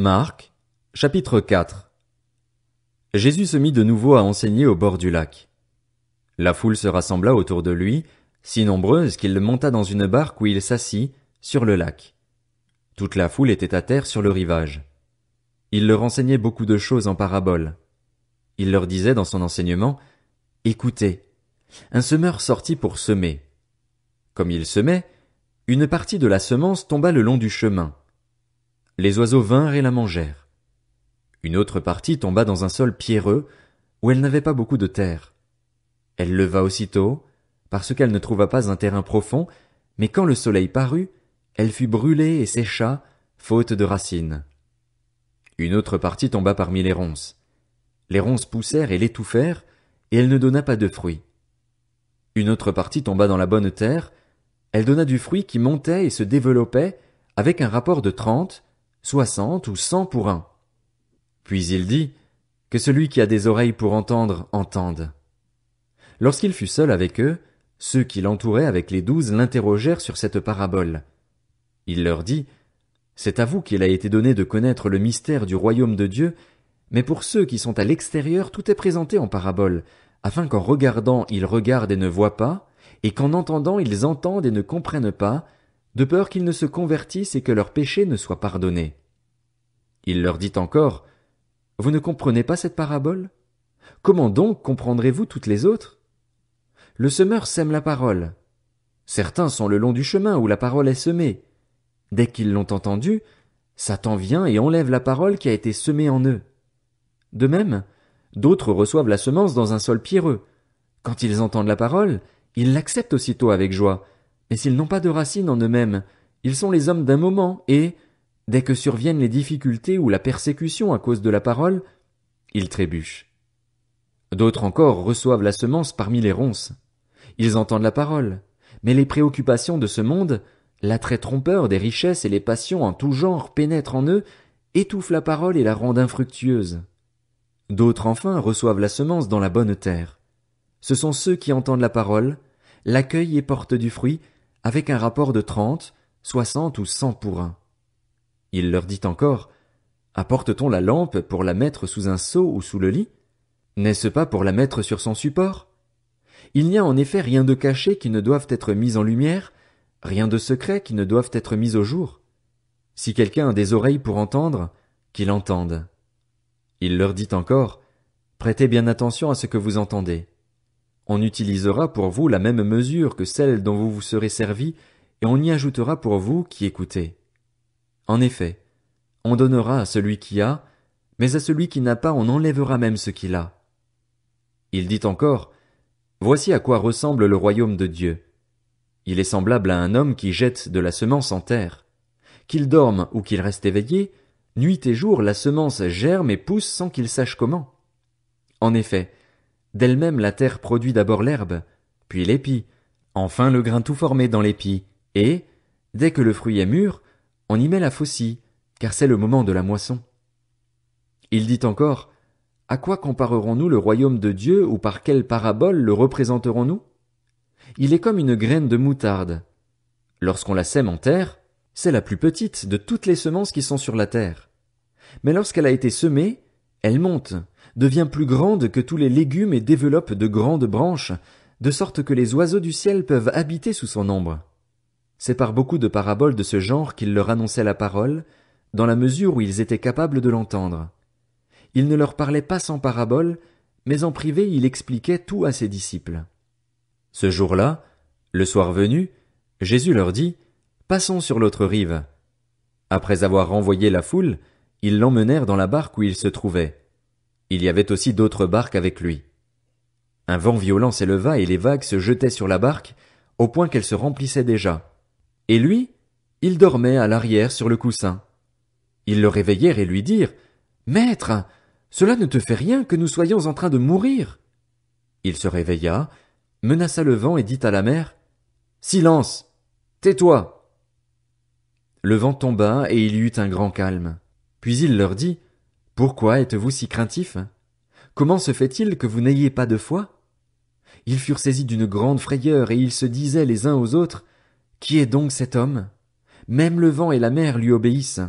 Marc, chapitre 4 Jésus se mit de nouveau à enseigner au bord du lac. La foule se rassembla autour de lui, si nombreuse qu'il monta dans une barque où il s'assit, sur le lac. Toute la foule était à terre sur le rivage. Il leur enseignait beaucoup de choses en paraboles. Il leur disait dans son enseignement, Écoutez, un semeur sortit pour semer. Comme il semait, une partie de la semence tomba le long du chemin les oiseaux vinrent et la mangèrent. Une autre partie tomba dans un sol pierreux, où elle n'avait pas beaucoup de terre. Elle leva aussitôt, parce qu'elle ne trouva pas un terrain profond, mais quand le soleil parut, elle fut brûlée et sécha, faute de racines. Une autre partie tomba parmi les ronces. Les ronces poussèrent et l'étouffèrent, et elle ne donna pas de fruits. Une autre partie tomba dans la bonne terre, elle donna du fruit qui montait et se développait, avec un rapport de trente, soixante ou cent pour un. Puis il dit, que celui qui a des oreilles pour entendre, entende. Lorsqu'il fut seul avec eux, ceux qui l'entouraient avec les douze l'interrogèrent sur cette parabole. Il leur dit, C'est à vous qu'il a été donné de connaître le mystère du royaume de Dieu, mais pour ceux qui sont à l'extérieur tout est présenté en parabole, afin qu'en regardant ils regardent et ne voient pas, et qu'en entendant ils entendent et ne comprennent pas, de peur qu'ils ne se convertissent et que leurs péchés ne soient pardonnés. Il leur dit encore, Vous ne comprenez pas cette parabole? Comment donc comprendrez-vous toutes les autres? Le semeur sème la parole. Certains sont le long du chemin où la parole est semée. Dès qu'ils l'ont entendue, Satan vient et enlève la parole qui a été semée en eux. De même, d'autres reçoivent la semence dans un sol pierreux. Quand ils entendent la parole, ils l'acceptent aussitôt avec joie, mais s'ils n'ont pas de racines en eux-mêmes, ils sont les hommes d'un moment et, dès que surviennent les difficultés ou la persécution à cause de la parole, ils trébuchent. D'autres encore reçoivent la semence parmi les ronces. Ils entendent la parole, mais les préoccupations de ce monde, l'attrait trompeur des richesses et les passions en tout genre pénètrent en eux, étouffent la parole et la rendent infructueuse. D'autres enfin reçoivent la semence dans la bonne terre. Ce sont ceux qui entendent la parole, l'accueillent et portent du fruit, avec un rapport de trente, soixante ou cent pour un. Il leur dit encore, Apporte-t-on la lampe pour la mettre sous un seau ou sous le lit? N'est-ce pas pour la mettre sur son support? Il n'y a en effet rien de caché qui ne doive être mis en lumière, rien de secret qui ne doive être mis au jour. Si quelqu'un a des oreilles pour entendre, qu'il entende. Il leur dit encore, Prêtez bien attention à ce que vous entendez. On utilisera pour vous la même mesure que celle dont vous vous serez servi, et on y ajoutera pour vous qui écoutez. En effet, on donnera à celui qui a, mais à celui qui n'a pas on enlèvera même ce qu'il a. Il dit encore, Voici à quoi ressemble le royaume de Dieu. Il est semblable à un homme qui jette de la semence en terre. Qu'il dorme ou qu'il reste éveillé, nuit et jour la semence germe et pousse sans qu'il sache comment. En effet, D'elle-même la terre produit d'abord l'herbe, puis l'épi, enfin le grain tout formé dans l'épi, et, dès que le fruit est mûr, on y met la faucille, car c'est le moment de la moisson. Il dit encore, à quoi comparerons-nous le royaume de Dieu ou par quelle parabole le représenterons-nous? Il est comme une graine de moutarde. Lorsqu'on la sème en terre, c'est la plus petite de toutes les semences qui sont sur la terre. Mais lorsqu'elle a été semée, elle monte, devient plus grande que tous les légumes et développe de grandes branches, de sorte que les oiseaux du ciel peuvent habiter sous son ombre. C'est par beaucoup de paraboles de ce genre qu'il leur annonçait la parole, dans la mesure où ils étaient capables de l'entendre. Il ne leur parlait pas sans paraboles, mais en privé il expliquait tout à ses disciples. Ce jour-là, le soir venu, Jésus leur dit, Passons sur l'autre rive. Après avoir renvoyé la foule, ils l'emmenèrent dans la barque où ils se trouvait, il y avait aussi d'autres barques avec lui. Un vent violent s'éleva et les vagues se jetaient sur la barque, au point qu'elle se remplissait déjà. Et lui, il dormait à l'arrière sur le coussin. Ils le réveillèrent et lui dirent. Maître. Cela ne te fait rien que nous soyons en train de mourir. Il se réveilla, menaça le vent et dit à la mer. Silence. Tais toi. Le vent tomba, et il y eut un grand calme. Puis il leur dit. Pourquoi êtes-vous si craintif Comment se fait-il que vous n'ayez pas de foi? Ils furent saisis d'une grande frayeur et ils se disaient les uns aux autres, Qui est donc cet homme? Même le vent et la mer lui obéissent.